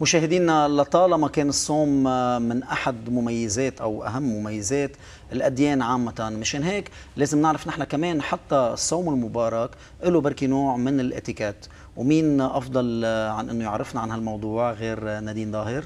مشاهدينا لطالما كان الصوم آه، من احد مميزات او اهم مميزات الاديان عامه مشان هيك لازم نعرف نحن كمان حتى الصوم المبارك له بركي نوع من الاتيكيت ومين افضل عن انه يعرفنا عن هالموضوع غير نادين ظاهر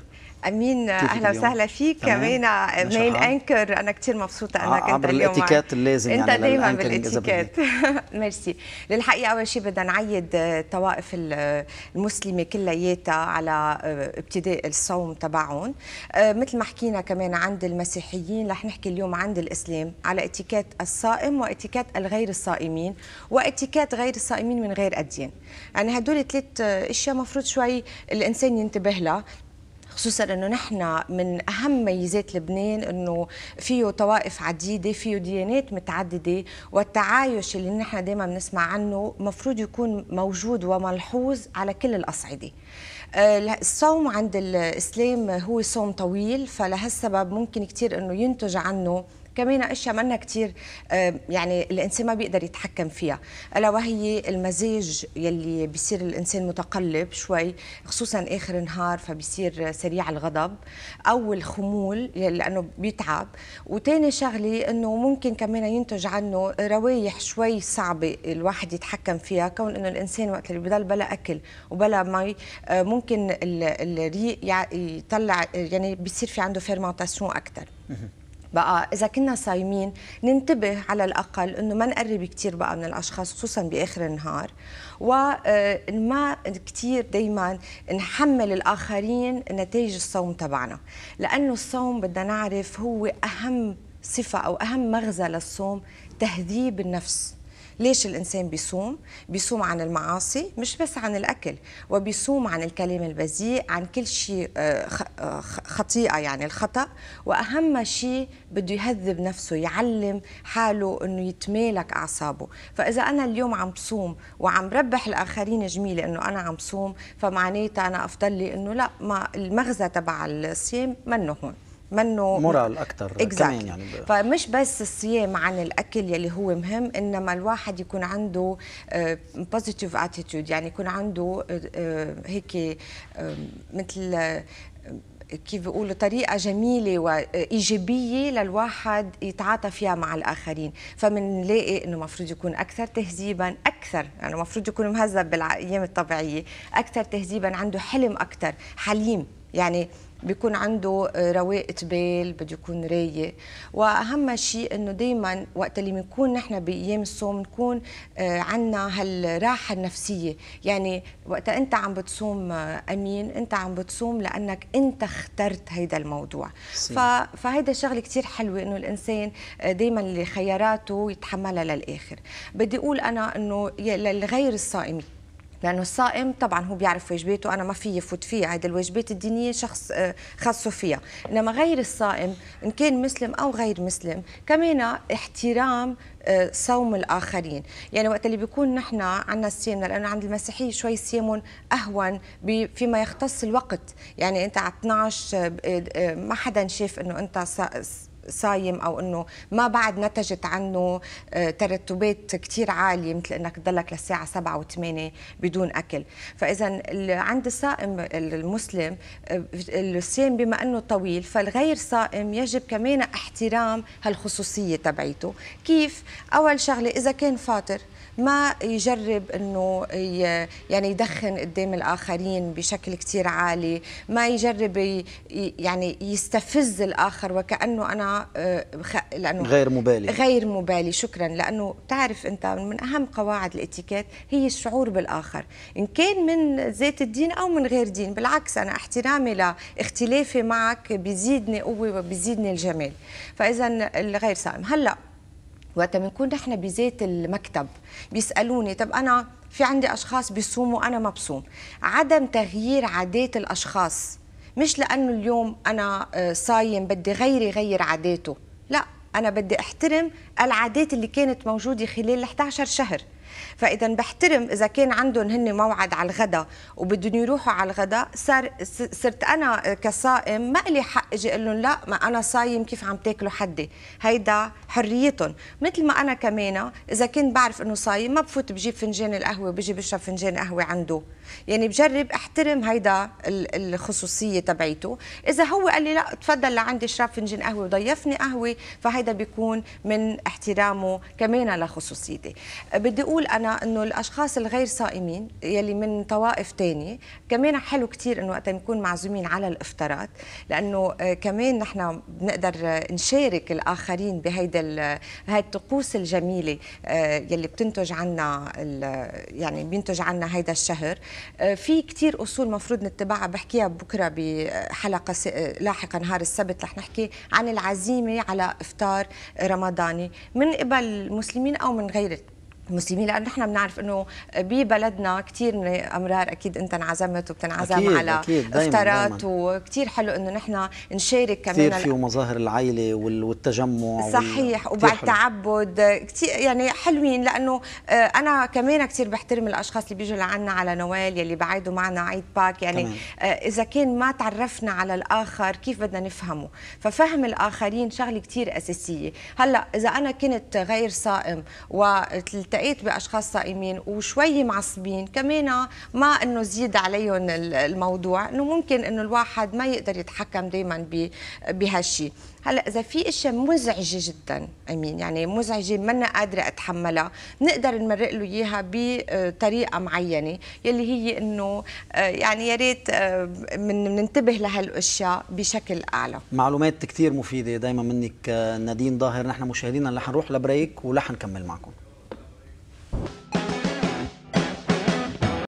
امين اهلا وسهلا فيك كمان مين انكر انا كثير مبسوطه آه، انك عبر انت اليوم الاتيكات اللازم انت يعني دائما بالاتيكات ميرسي للحقيقه اول شيء بدنا نعيد الطوائف آه، آه، المسلمه كلياتها على ابتداء الصوم تبعهم مثل ما حكينا كمان عند المسيحيين رح نحكي اليوم عند الاسلام على اتيكات الصائم واتيكات الغير الصائمين واتيكات غير الصائمين من غير اديان يعني هدول ثلاث اشياء مفروض شوي الانسان ينتبه لها خصوصا انه نحن من اهم ميزات لبنان انه فيه طوائف عديده فيه ديانات إيه متعدده والتعايش اللي نحن دائما بنسمع عنه مفروض يكون موجود وملحوظ على كل الاصعده آه، الصوم عند الاسلام هو صوم طويل فلهالسبب ممكن كثير انه ينتج عنه كمان اشياء منا كثير يعني الانسان ما بيقدر يتحكم فيها الا وهي المزاج يلي بيصير الانسان متقلب شوي خصوصا اخر نهار فبيصير سريع الغضب او الخمول لانه بيتعب وثاني شغله انه ممكن كمان ينتج عنه روايح شوي صعبه الواحد يتحكم فيها كون انه الانسان وقت اللي بضل بلا اكل وبلا مي آه، ممكن الريق يطلع يعني بيصير في عنده فيرمنتاسيون اكثر بقى اذا كنا صايمين ننتبه على الاقل انه ما نقرب كثير بقى من الاشخاص خصوصا باخر النهار وما آه، كثير دائما نحمل الاخرين نتائج الصوم تبعنا لانه الصوم بدنا نعرف هو اهم صفه او اهم مغزى للصوم تهذيب النفس ليش الإنسان بيصوم بيصوم عن المعاصي مش بس عن الأكل وبيصوم عن الكلام البذيء عن كل شيء آه، آه، خطيئة يعني الخطأ وأهم شيء بده يهذب نفسه يعلم حاله أنه يتمالك أعصابه فإذا أنا اليوم عم بصوم وعم ربح الآخرين جميلة أنه أنا عم صوم فمعناتها أنا أفضل لي أنه لا ما المغزى تبع الصيام منه هون منه مورال اكثر exactly. كمان يعني ب... فمش بس الصيام عن الاكل يلي هو مهم انما الواحد يكون عنده بوزيتيف آه، اتيتيود يعني يكون عنده آه، آه، هيك مثل كيف بيقولوا طريقة جميلة وإيجابية للواحد يتعاطى فيها مع الآخرين فمنلاقي أنه مفروض يكون أكثر تهذيبا أكثر يعني مفروض يكون مهذب بالأيام الطبيعية أكثر تهذيبا عنده حلم أكثر حليم يعني بيكون عنده رواقة بال بده يكون رايق واهم شيء انه دائما وقت اللي بنكون نحن بايام الصوم نكون آه، عندنا هالراحه النفسيه يعني وقت انت عم بتصوم آه، امين انت عم بتصوم لانك انت اخترت هيدا الموضوع ف... فهيدا شغله كثير حلوه انه الانسان آه، دائما خياراته يتحملها للاخر بدي اقول انا انه للغير الصائمين لانه الصائم طبعا هو بيعرف واجباته انا ما في يفوت فيها هيدي الواجبات الدينيه شخص آه، خاصه فيها انما غير الصائم ان كان مسلم او غير مسلم كمان احترام آه، صوم الاخرين يعني وقت اللي بيكون نحن عندنا صيامنا لانه عند المسيحيه شوي صيامهم اهون فيما يختص الوقت يعني انت على 12 آه، ما حدا شاف انه انت صايم او انه ما بعد نتجت عنه آه، ترتبات كثير عاليه مثل انك تضلك للساعه 7 و8 بدون اكل فاذا عند الصائم المسلم آه، الصيام بما انه طويل فالغير صائم يجب كمان احترام هالخصوصيه تبعيته كيف اول شغله اذا كان فاطر ما يجرب انه يعني يدخن قدام الاخرين بشكل كثير عالي ما يجرب يعني يستفز الاخر وكانه انا آه، لانه غير مبالي غير مبالي شكرا لانه بتعرف انت من اهم قواعد الاتيكيت هي الشعور بالاخر ان كان من ذات الدين او من غير دين بالعكس انا احترامي لاختلافي معك بيزيدني قوه وبيزيدني الجمال فاذا الغير سائم هلا وقت بنكون نحن بزيت المكتب بيسالوني طب انا في عندي اشخاص بيصوموا انا ما بصوم عدم تغيير عادات الاشخاص مش لانه اليوم انا آه، صايم بدي غيري غير عاداته لا انا بدي احترم العادات اللي كانت موجوده خلال 11 شهر فاذا بحترم اذا كان عندهم هن موعد على الغداء وبدهم يروحوا على الغداء صار صرت انا كصائم ما لي حق اجي اقول لهم لا ما انا صايم كيف عم تاكلوا حدي هيدا حريتهم مثل ما انا كمان اذا كنت بعرف انه صايم ما بفوت بجيب فنجان القهوه وبجي بشرب فنجان قهوه عنده يعني بجرب احترم هيدا الخصوصيه تبعيته اذا هو قال لي لا تفضل لعندي اشرب فنجان قهوه وضيفني قهوه فهيدا بيكون من احترامه كمان لخصوصيتي بدي اقول انا انه الاشخاص الغير صائمين يلي من طوائف تانية كمان حلو كتير انه وقت نكون معزومين على الافطارات لانه آه، كمان نحن بنقدر نشارك الاخرين بهيدا هاي الطقوس الجميله آه، يلي بتنتج عنا يعني بينتج عنا هيدا الشهر آه، في كثير اصول مفروض نتبعها بحكيها بكره بحلقه آه، لاحقه نهار السبت رح نحكي عن العزيمه على افطار رمضاني من قبل المسلمين او من غير المسلمين لانه نحن بنعرف انه ببلدنا كثير من أمرار اكيد انت انعزمت وبتنعزم أكيد على أكيد افطارات وكثير حلو انه نحن نشارك كمان كثير فيه مظاهر العائله والتجمع صحيح وبعد تعبد كثير يعني حلوين لانه آه، انا كمان كثير بحترم الاشخاص اللي بيجوا لعنا على نوال يلي بعيدوا معنا عيد باك يعني كمان. آه، اذا كان ما تعرفنا على الاخر كيف بدنا نفهمه ففهم الاخرين شغله كثير اساسيه هلا اذا انا كنت غير صائم والتقيت التقيت باشخاص صائمين وشوي معصبين كمان ما انه زيد عليهم الموضوع انه ممكن انه الواحد ما يقدر يتحكم دائما بهالشيء هلا اذا في اشياء مزعجه جدا امين يعني مزعجه ما انا قادره اتحملها بنقدر نمرق له اياها بطريقه معينه يلي هي انه آه، يعني يا ريت آه، ننتبه لهالاشياء بشكل اعلى معلومات كثير مفيده دائما منك آه، نادين ظاهر نحن مشاهدينا رح نروح لبريك ورح نكمل معكم